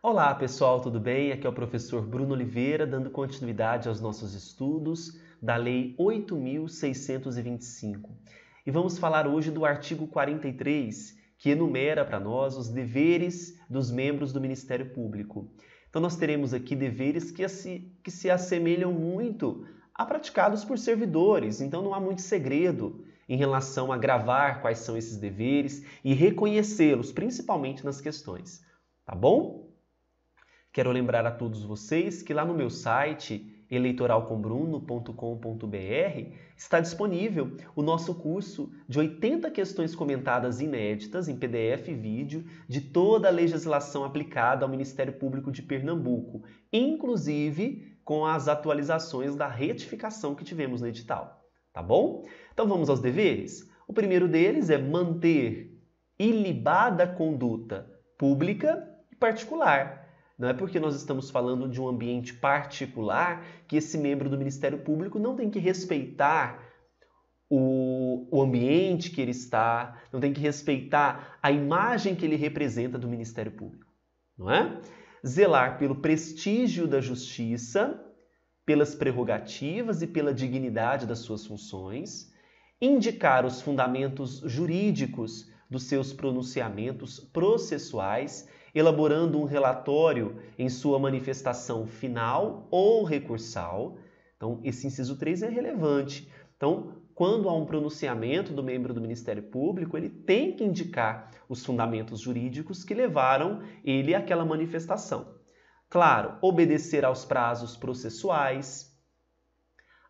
Olá pessoal, tudo bem? Aqui é o professor Bruno Oliveira, dando continuidade aos nossos estudos da Lei 8.625. E vamos falar hoje do artigo 43, que enumera para nós os deveres dos membros do Ministério Público. Então, nós teremos aqui deveres que se, que se assemelham muito a praticados por servidores, então não há muito segredo em relação a gravar quais são esses deveres e reconhecê-los, principalmente nas questões. Tá bom? Quero lembrar a todos vocês que lá no meu site eleitoralcombruno.com.br está disponível o nosso curso de 80 questões comentadas inéditas em PDF e vídeo de toda a legislação aplicada ao Ministério Público de Pernambuco, inclusive com as atualizações da retificação que tivemos no edital, tá bom? Então vamos aos deveres. O primeiro deles é manter ilibada conduta pública e particular não é porque nós estamos falando de um ambiente particular que esse membro do Ministério Público não tem que respeitar o, o, ambiente que ele está, não tem que respeitar a imagem que ele representa do Ministério Público, não é? Zelar pelo prestígio da justiça, pelas prerrogativas e pela dignidade das suas funções, indicar os fundamentos jurídicos dos seus pronunciamentos processuais elaborando um relatório em sua manifestação final ou recursal. Então, esse inciso 3 é relevante. Então, quando há um pronunciamento do membro do Ministério Público, ele tem que indicar os fundamentos jurídicos que levaram ele àquela manifestação. Claro, obedecer aos prazos processuais,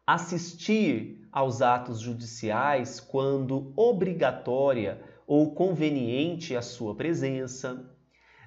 assistir aos atos judiciais quando obrigatória ou conveniente a sua presença,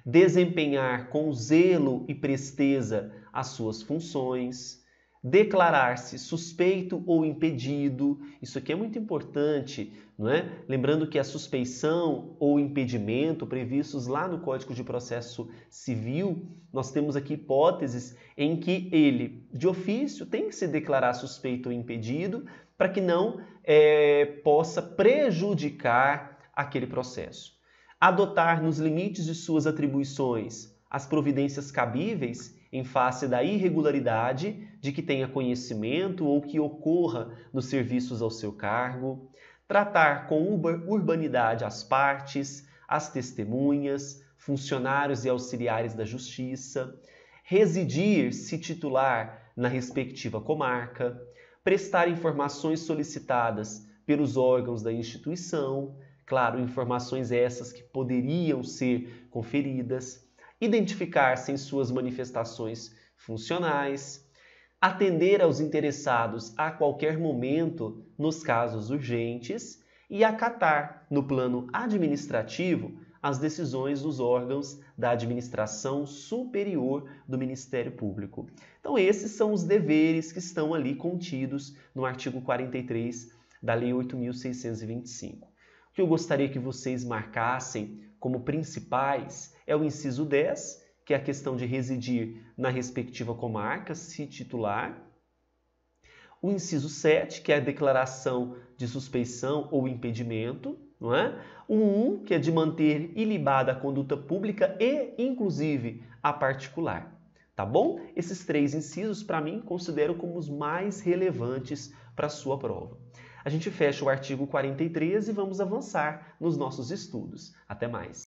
desempenhar com zelo e presteza as suas funções, declarar-se suspeito ou impedido. Isso aqui é muito importante, não é? Lembrando que a suspeição ou impedimento previstos lá no Código de Processo Civil, nós temos aqui hipóteses em que ele, de ofício, tem que se declarar suspeito ou impedido para que não é, possa prejudicar aquele processo adotar nos limites de suas atribuições as providências cabíveis em face da irregularidade de que tenha conhecimento ou que ocorra nos serviços ao seu cargo, tratar com urbanidade as partes, as testemunhas, funcionários e auxiliares da justiça, residir, se titular, na respectiva comarca, prestar informações solicitadas pelos órgãos da instituição, Claro, informações essas que poderiam ser conferidas, identificar-se em suas manifestações funcionais, atender aos interessados a qualquer momento nos casos urgentes e acatar, no plano administrativo, as decisões dos órgãos da administração superior do Ministério Público. Então, esses são os deveres que estão ali contidos no artigo 43 da Lei 8.625 que eu gostaria que vocês marcassem como principais é o inciso 10, que é a questão de residir na respectiva comarca, se titular. O inciso 7, que é a declaração de suspeição ou impedimento, não é? O 1, que é de manter ilibada a conduta pública e, inclusive, a particular. Tá bom? Esses três incisos, para mim, considero como os mais relevantes para a sua prova. A gente fecha o artigo 43 e vamos avançar nos nossos estudos. Até mais!